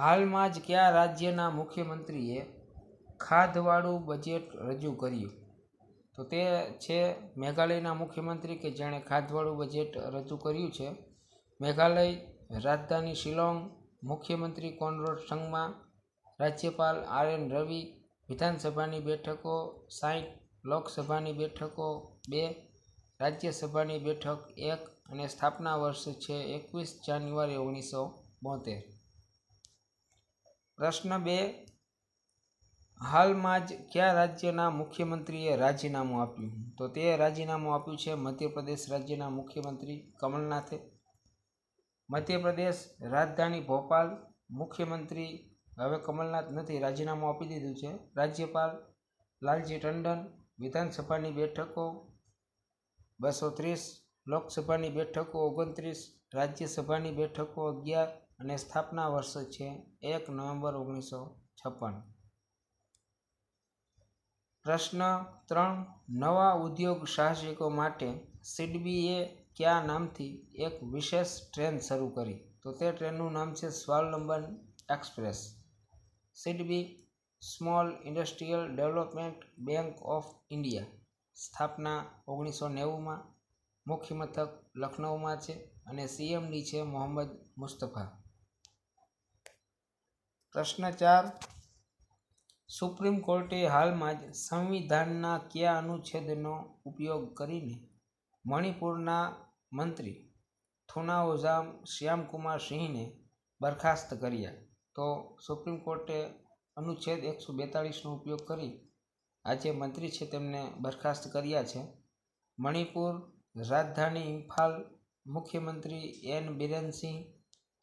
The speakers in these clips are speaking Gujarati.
હાલમાં જ કયા રાજ્યના મુખ્યમંત્રીએ ખાધવાળું બજેટ રજૂ કર્યું તો તે છે મેઘાલયના મુખ્યમંત્રી કે જેણે ખાધવાળું બજેટ રજૂ કર્યું છે મેઘાલય રાજધાની શિલોંગ મુખ્યમંત્રી કોનરોડ સંઘમાં રાજ્યપાલ આર એન રવિ વિધાનસભાની બેઠકો સાહીઠ લોકસભાની બેઠકો બે રાજ્યસભાની બેઠક એક અને સ્થાપના વર્ષ છે એકવીસ જાન્યુઆરી ઓગણીસો બોતેર પ્રશ્ન બે હાલમાં જ કયા રાજ્યના મુખ્યમંત્રીએ રાજીનામું આપ્યું તો તે રાજીનામું આપ્યું છે મધ્યપ્રદેશ રાજ્યના મુખ્યમંત્રી કમલનાથે મધ્યપ્રદેશ રાજધાની ભોપાલ મુખ્યમંત્રી હવે કમલનાથ નથી રાજીનામું આપી દીધું છે રાજ્યપાલ લાલજી ટંડન વિધાનસભાની બેઠકો બસો ત્રીસ લોકસભાની બેઠકો ઓગણત્રીસ રાજ્યસભાની બેઠકો અગિયાર અને સ્થાપના વર્ષ છે એક નવેમ્બર ઓગણીસો છપ્પન પ્રશ્ન ત્રણ નવા ઉદ્યોગ સાહસિકો માટે સિડબીએ કયા નામથી એક વિશેષ ટ્રેન શરૂ કરી તો તે ટ્રેનનું નામ છે Swavalamban express SIDBI small industrial development bank of India સ્થાપના ઓગણીસો નેવુંમાં મુખ્ય મથક લખનઉમાં છે અને સીએમડી છે મોહમ્મદ મુસ્તફા પ્રશ્ન ચાર સુપ્રીમ કોર્ટે હાલમાં જ સંવિધાનના કયા અનુચ્છેદનો ઉપયોગ કરીને મણિપુરના મંત્રી થુનાઓઝામ શ્યામકુમાર સિંહને બરખાસ્ત કર્યા તો સુપ્રીમ કોર્ટે અનુચ્છેદ એકસો બેતાળીસનો ઉપયોગ કરી આ જે મંત્રી છે તેમને બરખાસ્ત કર્યા છે મણિપુર રાજધાની ઇમ્ફાલ મુખ્યમંત્રી એન બિરેન સિંહ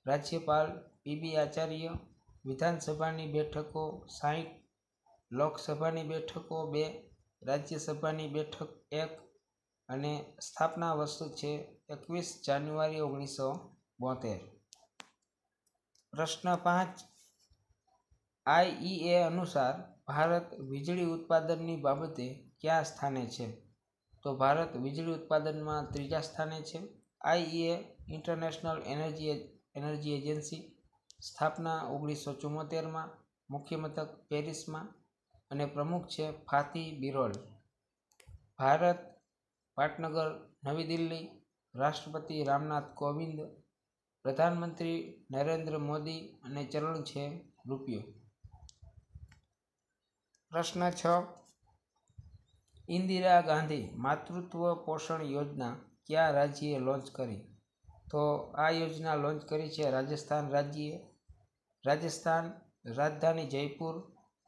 રાજ્યપાલ પીબી આચાર્ય વિધાનસભાની બેઠકો સાહીઠ લોકસભાની બેઠકો બે રાજ્યસભાની બેઠક એક અને સ્થાપના વસ્તુ છે એકવીસ જાન્યુઆરી ઓગણીસો બોતેર પ્રશ્ન પાંચ આઈઈએ અનુસાર ભારત વીજળી ઉત્પાદનની બાબતે કયા સ્થાને છે તો ભારત વીજળી ઉત્પાદનમાં ત્રીજા સ્થાને છે IEA international energy energy agency સ્થાપના ઓગણીસો ચુંમોતેરમાં મુખ્ય મથક પેરિસમાં અને પ્રમુખ છે ફાતી બિરોલ ભારત પાટનગર નવી દિલ્હી રાષ્ટ્રપતિ રામનાથ કોવિંદ પ્રધાનમંત્રી નરેન્દ્ર મોદી અને ચલણ છે રૂપિયો પ્રશ્ન છ ઇન્દિરા ગાંધી માતૃત્વ પોષણ યોજના કયા રાજ્યે લોન્ચ કરી તો આ યોજના લોન્ચ કરી છે રાજસ્થાન રાજ્યે રાજસ્થાન રાજધાની જયપુર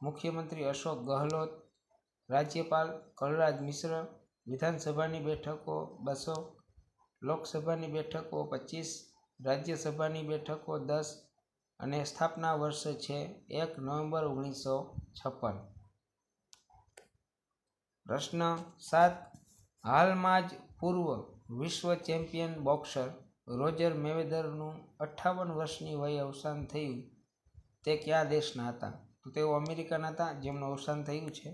મુખ્યમંત્રી અશોક ગહલોત રાજ્યપાલ કલરાજ મિશ્ર વિધાનસભાની બેઠકો બસો લોકસભાની બેઠકો પચીસ રાજ્યસભાની બેઠકો દસ અને સ્થાપના વર્ષ છે એક નવેમ્બર ઓગણીસો છપ્પન પ્રશ્ન સાત હાલમાં જ પૂર્વ વિશ્વ ચેમ્પિયન બોક્સર રોજર મેવેદરનું અઠ્ઠાવન વર્ષની વય અવસાન થયું તે કયા દેશના હતા તો તેઓ અમેરિકાના હતા જેમનું અવસાન થયું છે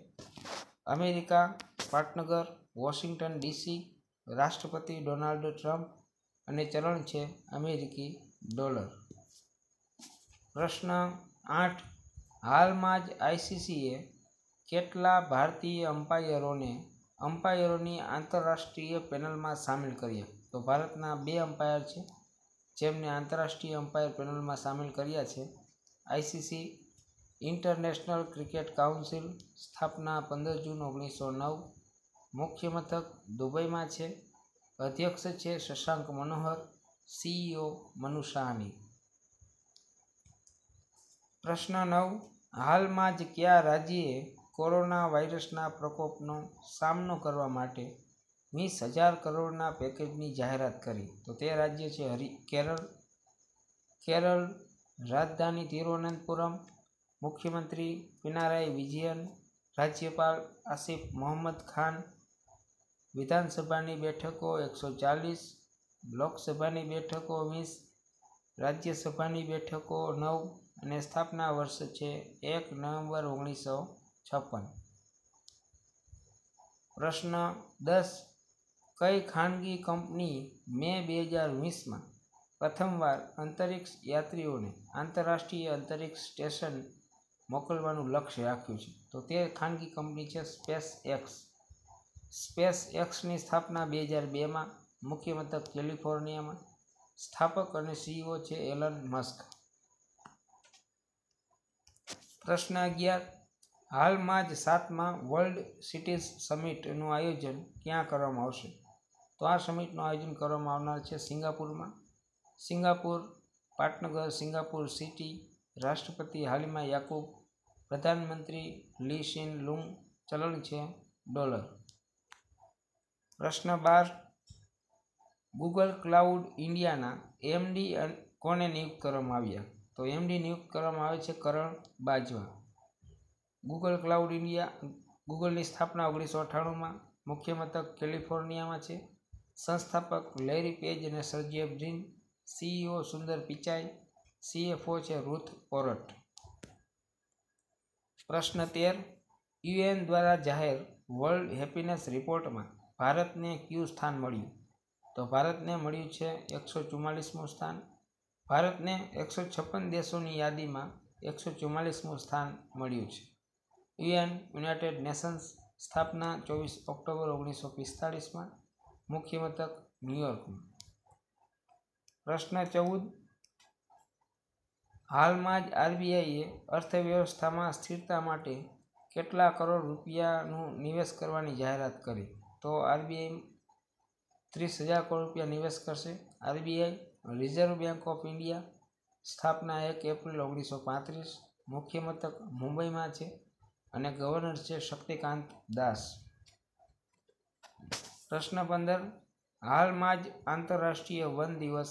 અમેરિકા પાટનગર વોશિંગ્ટન ડીસી રાષ્ટ્રપતિ ડોનાલ્ડ ટ્રમ્પ અને ચલણ છે અમેરિકી ડોલર પ્રશ્ન આઠ હાલમાં જ આઈસીસીએ કેટલા ભારતીય અમ્પાયરોને અમ્પાયરોની આંતરરાષ્ટ્રીય પેનલમાં સામેલ કર્યા તો ભારતના બે અમ્પાયર છે જેમને આંતરરાષ્ટ્રીય અમ્પાયર પેનલમાં સામેલ કર્યા છે આઈસીસી ઇન્ટરનેશનલ ક્રિકેટ કાઉન્સિલ સ્થાપના પંદર જૂન ઓગણીસો નવ મુખ્ય મથક દુબઈમાં છે અધ્યક્ષ છે શશાંક મનોહર સીઈઓ મનુ સાહની પ્રશ્ન નવ હાલમાં જ કયા રાજ્યે કોરોના વાયરસના પ્રકોપનો સામનો કરવા માટે વીસ હજાર કરોડના પેકેજની જાહેરાત કરી તો તે રાજ્ય છે હરિ કેરળ કેરળ રાજધાની તિરુવનંતપુરમ મુખ્યમંત્રી પિનારાય વિજયન રાજ્યપાલ આસિફ મોહમ્મદ ખાન વિધાનસભાની બેઠકો એકસો ચાલીસ લોકસભાની બેઠકો વીસ રાજ્યસભાની બેઠકો નવ અને સ્થાપના વર્ષ છે એક નવેમ્બર ઓગણીસો છપ્પન પ્રશ્ન દસ કઈ ખાનગી કંપની મે બે હજાર વીસમાં પ્રથમવાર અંતરિક્ષ યાત્રીઓને આંતરરાષ્ટ્રીય અંતરિક્ષ સ્ટેશન મોકલવાનું લક્ષ્ય રાખ્યું છે તો તે ખાનગી કંપની છે સ્પેસ એક્સ સ્પેસ એક્સની સ્થાપના બે હજાર બેમાં મુખ્ય મથક કેલિફોર્નિયામાં સ્થાપક અને સીઈઓ છે એલન મસ્ક પ્રશ્ન અગિયાર હાલમાં જ સાતમાં વર્લ્ડ સિટીઝ સમિટનું આયોજન ક્યાં કરવામાં આવશે તો આ સમિટનું આયોજન કરવામાં આવનાર છે સિંગાપુરમાં સિંગાપુર પાટનગર સિંગાપુર સિટી રાષ્ટ્રપતિ હાલમાં યાકુબ પ્રધાનમંત્રી લી શિન લુંગ ચલણ છે ડોલર પ્રશ્ન બાર ગૂગલ ક્લાઉડ ઇન્ડિયાના એમડી કોને નિયુક્ત કરવામાં આવ્યા તો એમડી નિયુક્ત કરવામાં આવે છે Karan Bajwa Google cloud India ગૂગલની સ્થાપના ઓગણીસો અઠ્ઠાણુંમાં મુખ્ય મથક કેલિફોર્નિયામાં છે સંસ્થાપક લેરી પેજ અને Sergey Brin CEO Sundar Pichai CFO છે રૂથ કોરટ પ્રશ્ન તેર યુએન દ્વારા જાહેર વર્લ્ડ હેપીનેસ રિપોર્ટમાં ભારતને કયું સ્થાન મળ્યું તો ભારતને મળ્યું છે એકસો ચુમ્માલીસમું સ્થાન ભારતને એકસો છપ્પન દેશોની યાદીમાં એકસો ચુમ્માલીસમું સ્થાન મળ્યું છે યુએન યુનાઇટેડ નેશન્સ સ્થાપના ચોવીસ ઓક્ટોબર ઓગણીસો પિસ્તાળીસમાં મુખ્ય મથક ન્યૂયોર્કમાં પ્રશ્ન ચૌદ હાલમાં જ આરબીઆઈએ અર્થવ્યવસ્થામાં સ્થિરતા માટે કેટલા કરોડ રૂપિયાનું નિવેશ કરવાની જાહેરાત કરી તો આરબીઆઈ ત્રીસ હજાર કરોડ રૂપિયા નિવેશ કરશે RBI reserve bank of India સ્થાપના એક એપ્રિલ ઓગણીસો પાંત્રીસ મુખ્ય મથક મુંબઈમાં છે અને ગવર્નર છે શક્તિકાંત દાસ પ્રશ્ન પંદર હાલમાં જ આંતરરાષ્ટ્રીય વન દિવસ